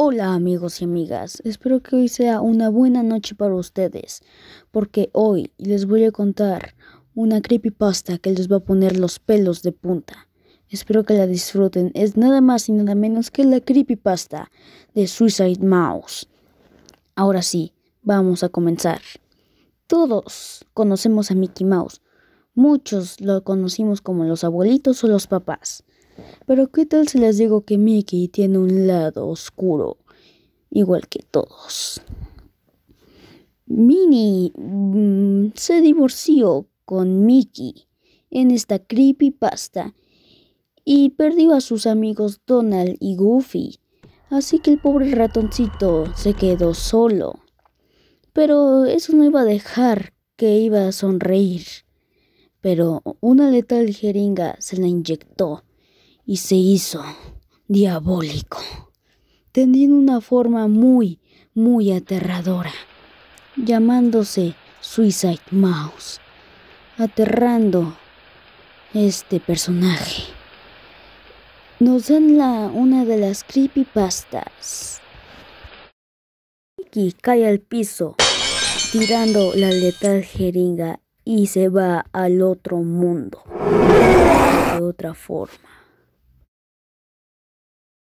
Hola amigos y amigas, espero que hoy sea una buena noche para ustedes, porque hoy les voy a contar una creepypasta que les va a poner los pelos de punta. Espero que la disfruten, es nada más y nada menos que la creepypasta de Suicide Mouse. Ahora sí, vamos a comenzar. Todos conocemos a Mickey Mouse, muchos lo conocimos como los abuelitos o los papás. Pero ¿qué tal si les digo que Mickey tiene un lado oscuro, igual que todos? Minnie mm, se divorció con Mickey en esta creepypasta y perdió a sus amigos Donald y Goofy, así que el pobre ratoncito se quedó solo. Pero eso no iba a dejar que iba a sonreír. Pero una letal jeringa se la inyectó y se hizo diabólico, teniendo una forma muy, muy aterradora, llamándose Suicide Mouse, aterrando este personaje. Nos dan la, una de las creepypastas. Y cae al piso, tirando la letal jeringa y se va al otro mundo. De otra forma.